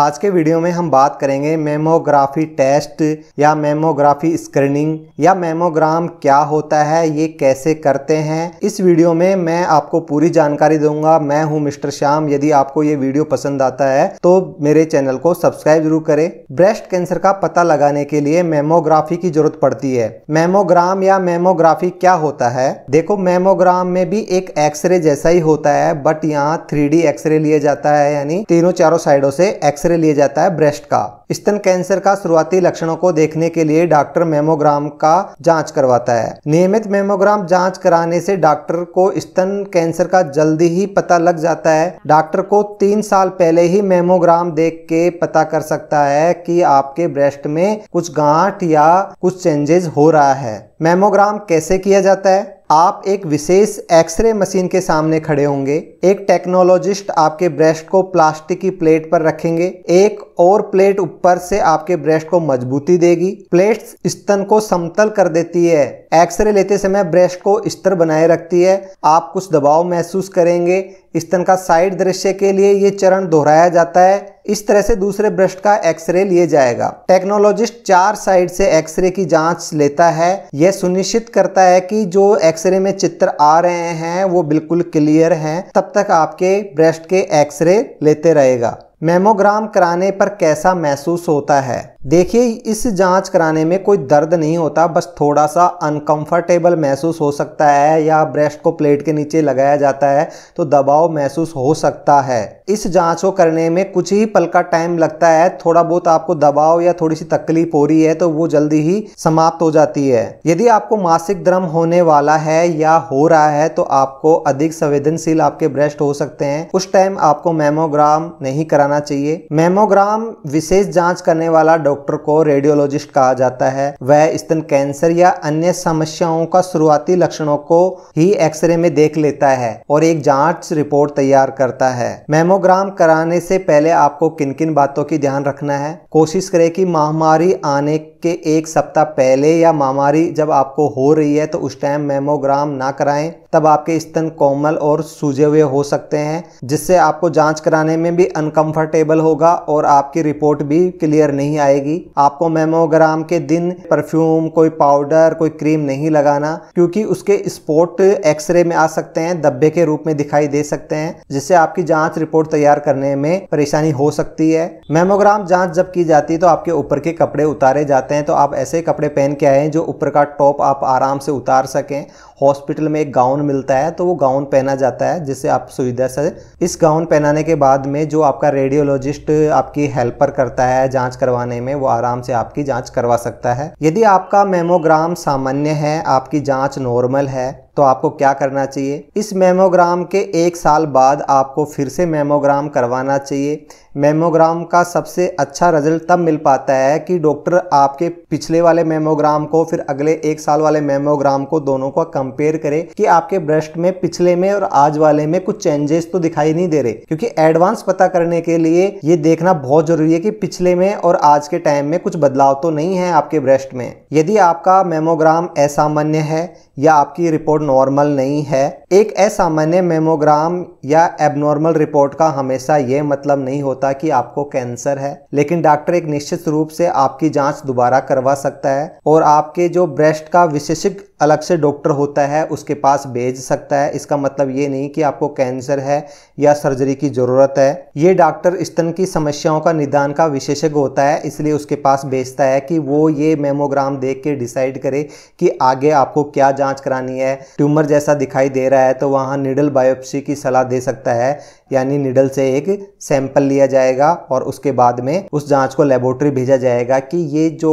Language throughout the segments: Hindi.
आज के वीडियो में हम बात करेंगे मेमोग्राफी टेस्ट या मेमोग्राफी स्क्रीनिंग या मेमोग्राम क्या होता है ये कैसे करते हैं इस वीडियो में मैं आपको पूरी जानकारी दूंगा मैं हूं मिस्टर श्याम यदि आपको ये वीडियो पसंद आता है तो मेरे चैनल को सब्सक्राइब जरूर करें ब्रेस्ट कैंसर का पता लगाने के लिए मेमोग्राफी की जरूरत पड़ती है मेमोग्राम या मेमोग्राफी क्या होता है देखो मेमोग्राम में भी एक एक्सरे जैसा ही होता है बट यहाँ थ्री एक्सरे लिया जाता है यानी तीनों चारों साइडों से एक्स एक्सरे लिया जाता है ब्रेस्ट का स्तन कैंसर का शुरुआती लक्षणों को देखने के लिए डॉक्टर मेमोग्राम का जांच करवाता है नियमित मेमोग्राम जांच कराने से डॉक्टर को स्तन कैंसर का जल्दी ही पता लग जाता है डॉक्टर को तीन साल पहले ही मेमोग्राम देख के पता कर सकता है कि आपके ब्रेस्ट में कुछ गांठ या कुछ चेंजेस हो रहा है मेमोग्राम कैसे किया जाता है आप एक विशेष एक्सरे मशीन के सामने खड़े होंगे एक टेक्नोलॉजिस्ट आपके ब्रेस्ट को प्लास्टिक की प्लेट पर रखेंगे एक और प्लेट ऊपर से आपके ब्रेस्ट को मजबूती देगी प्लेट्स स्तन को समतल कर देती है एक्सरे लेते समय ब्रेस्ट को स्तर बनाए रखती है आप कुछ दबाव महसूस करेंगे स्तन का साइड दृश्य के लिए ये चरण दोहराया जाता है इस तरह से दूसरे ब्रेस्ट का एक्सरे लिए जाएगा टेक्नोलॉजिस्ट चार साइड से एक्सरे की जांच लेता है यह सुनिश्चित करता है कि जो एक्सरे में चित्र आ रहे हैं वो बिल्कुल क्लियर हैं तब तक आपके ब्रेस्ट के एक्सरे लेते रहेगा मेमोग्राम कराने पर कैसा महसूस होता है देखिए इस जांच कराने में कोई दर्द नहीं होता बस थोड़ा सा अनकंफर्टेबल महसूस हो सकता है या ब्रेस्ट को प्लेट के नीचे लगाया जाता है तो दबाव महसूस हो सकता है इस जांच को करने में कुछ ही पल का टाइम लगता है थोड़ा बहुत आपको दबाव या थोड़ी सी तकलीफ हो रही है तो वो जल्दी ही समाप्त हो जाती है यदि आपको मासिक धर्म होने वाला है या हो रहा है तो आपको अधिक संवेदनशील आपके ब्रेस्ट हो सकते हैं उस टाइम आपको मेमोग्राम नहीं कराना कराना चाहिए मेमोग्राम विशेष जांच करने वाला डॉक्टर को रेडियोलॉजिस्ट कहा जाता है वह स्तन कैंसर या अन्य समस्याओं का शुरुआती लक्षणों को ही एक्सरे में देख लेता है और एक जांच रिपोर्ट तैयार करता है मेमोग्राम कराने से पहले आपको किन किन बातों की ध्यान रखना है कोशिश करे की महामारी आने के एक सप्ताह पहले या महामारी जब आपको हो रही है तो उस टाइम मेमोग्राम ना कराएं तब आपके स्तन कोमल और सूजे हुए हो सकते हैं जिससे आपको जांच कराने में भी अनकंफर्टेबल होगा और आपकी रिपोर्ट भी क्लियर नहीं आएगी आपको मेमोग्राम के दिन परफ्यूम कोई पाउडर कोई क्रीम नहीं लगाना क्योंकि उसके स्पॉट एक्सरे में आ सकते हैं धब्बे के रूप में दिखाई दे सकते हैं जिससे आपकी जाँच रिपोर्ट तैयार करने में परेशानी हो सकती है मेमोग्राम जाँच जब की जाती है तो आपके ऊपर के कपड़े उतारे जाते चाहते हैं तो आप ऐसे कपड़े पहन के आएँ जो ऊपर का टॉप आप आराम से उतार सकें हॉस्पिटल में एक गाउन मिलता है तो वो गाउन पहना जाता है जिससे आप सुविधा से इस गाउन पहनाने के बाद में जो आपका रेडियोलॉजिस्ट आपकी हेल्पर करता है जांच करवाने में वो आराम से आपकी जांच करवा सकता है यदि आपका मेमोग्राम सामान्य है आपकी जांच नॉर्मल है तो आपको क्या करना चाहिए इस मेमोग्राम के एक साल बाद आपको फिर से मेमोग्राम करवाना चाहिए मेमोग्राम का सबसे अच्छा रिजल्ट तब मिल पाता है कि डॉक्टर आपके पिछले वाले मेमोग्राम को फिर अगले एक साल वाले मेमोग्राम को दोनों को कंपेयर करे कि आपके ब्रेस्ट में पिछले में और आज वाले में कुछ चेंजेस तो दिखाई नहीं दे रहे क्योंकि एडवांस पता करने के लिए ये देखना बहुत जरूरी है कि पिछले में और आज के टाइम में कुछ बदलाव तो नहीं है आपके ब्रेस्ट में यदि आपका मेमोग्राम असामान्य है या आपकी रिपोर्ट नॉर्मल नहीं है एक असामान्य मेमोग्राम या एबनॉर्मल रिपोर्ट का हमेशा ये मतलब नहीं होता होता कि आपको कैंसर है लेकिन डॉक्टर एक निश्चित रूप से आपकी जांच दोबारा करवा सकता है और आपके जो ब्रेस्ट का विशेषज्ञ अलग से डॉक्टर होता है उसके पास भेज सकता है इसका मतलब ये नहीं कि आपको कैंसर है या सर्जरी की ज़रूरत है ये डॉक्टर स्तन की समस्याओं का निदान का विशेषज्ञ होता है इसलिए उसके पास भेजता है कि वो ये मेमोग्राम देख के डिसाइड करे कि आगे आपको क्या जाँच करानी है ट्यूमर जैसा दिखाई दे रहा है तो वहाँ निडल बायोप्सी की सलाह दे सकता है यानी निडल से एक सैंपल लिया जाएगा और उसके बाद में उस जाँच को लेबोरेटरी भेजा जाएगा कि ये जो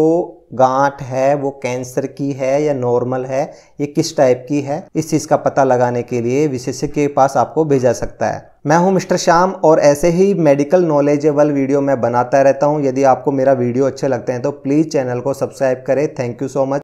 गांठ है वो कैंसर की है या नॉर्मल है ये किस टाइप की है इस चीज़ का पता लगाने के लिए विशेषज्ञ के पास आपको भेजा सकता है मैं हूं मिस्टर श्याम और ऐसे ही मेडिकल नॉलेजेबल वीडियो मैं बनाता रहता हूं यदि आपको मेरा वीडियो अच्छे लगते हैं तो प्लीज़ चैनल को सब्सक्राइब करें थैंक यू सो मच